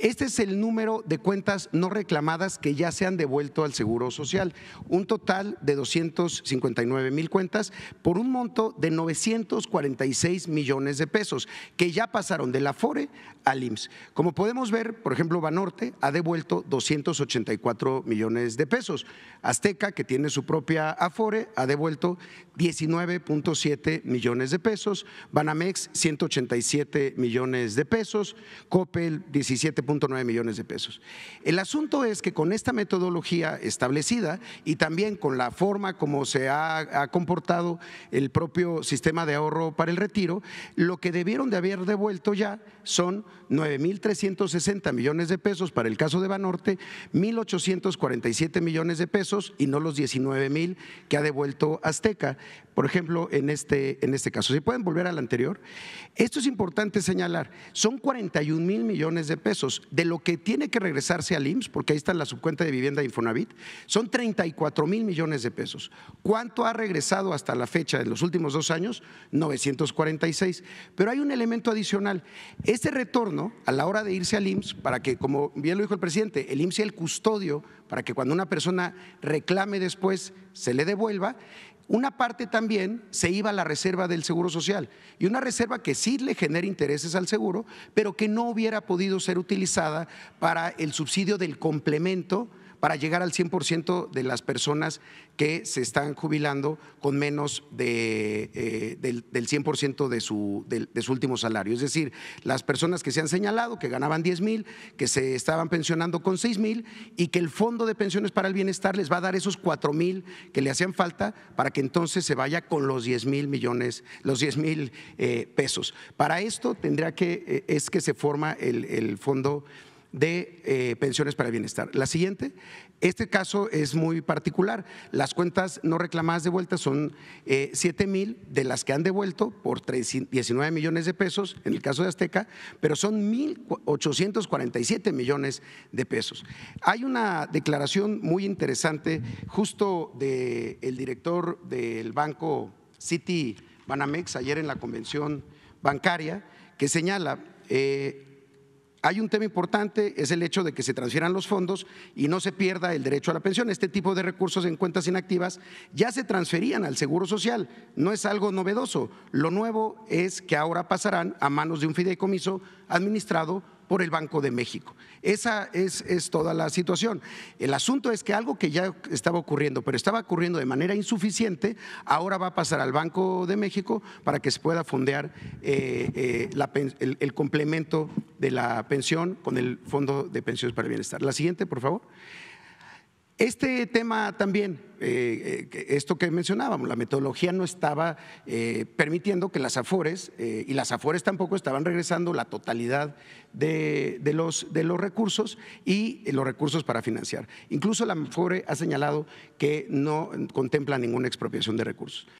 Este es el número de cuentas no reclamadas que ya se han devuelto al Seguro Social, un total de 259 mil cuentas por un monto de 946 millones de pesos que ya pasaron del Afore al IMSS. Como podemos ver, por ejemplo, Banorte ha devuelto 284 millones de pesos. Azteca, que tiene su propia Afore, ha devuelto 19.7 millones de pesos. Banamex, 187 millones de pesos. Coppel, 17 millones de pesos. El asunto es que con esta metodología establecida y también con la forma como se ha, comportado el propio sistema de ahorro para el retiro, lo que debieron de haber devuelto ya son 9.360 millones de pesos para el caso de Banorte, 1.847 millones de pesos y no los 19.000 que ha devuelto Azteca, por ejemplo, en este, en este caso. Si pueden volver al anterior, esto es importante señalar, son 41 mil millones de pesos de lo que tiene que regresarse al IMSS, porque ahí está la subcuenta de vivienda de Infonavit, son 34 mil millones de pesos. ¿Cuánto ha regresado hasta la fecha en los últimos dos años? 946. Pero hay un elemento adicional. ese retorno, a la hora de irse al IMSS, para que, como bien lo dijo el presidente, el IMSS sea el custodio, para que cuando una persona reclame después se le devuelva, una parte también se iba a la reserva del Seguro Social y una reserva que sí le genera intereses al seguro, pero que no hubiera podido ser utilizada para el subsidio del complemento para llegar al 100% de las personas que se están jubilando con menos eh, del, 100% de su, de, su último salario. Es decir, las personas que se han señalado que ganaban 10 mil, que se estaban pensionando con 6 mil y que el Fondo de Pensiones para el Bienestar les va a dar esos 4 mil que le hacían falta para que entonces se vaya con los 10 mil millones, los 10 mil eh, pesos. Para esto tendría que, eh, es que se forma el, el fondo de eh, pensiones para bienestar. La siguiente, este caso es muy particular. Las cuentas no reclamadas de vuelta son eh, mil de las que han devuelto por 19 millones de pesos en el caso de Azteca, pero son 1.847 millones de pesos. Hay una declaración muy interesante justo del director del banco City Banamex ayer en la convención bancaria que señala... Eh, hay un tema importante, es el hecho de que se transfieran los fondos y no se pierda el derecho a la pensión. Este tipo de recursos en cuentas inactivas ya se transferían al Seguro Social, no es algo novedoso. Lo nuevo es que ahora pasarán a manos de un fideicomiso administrado por el Banco de México. Esa es, toda la situación. El asunto es que algo que ya estaba ocurriendo, pero estaba ocurriendo de manera insuficiente, ahora va a pasar al Banco de México para que se pueda fondear eh, eh, el, el complemento de la pensión con el Fondo de Pensiones para el Bienestar. La siguiente, por favor. Este tema también, eh, eh, esto que mencionábamos, la metodología no estaba eh, permitiendo que las AFORES, y las AFORES tampoco estaban regresando la totalidad de los recursos y los recursos para financiar. Incluso la AFORE ha señalado que no contempla ninguna expropiación de recursos.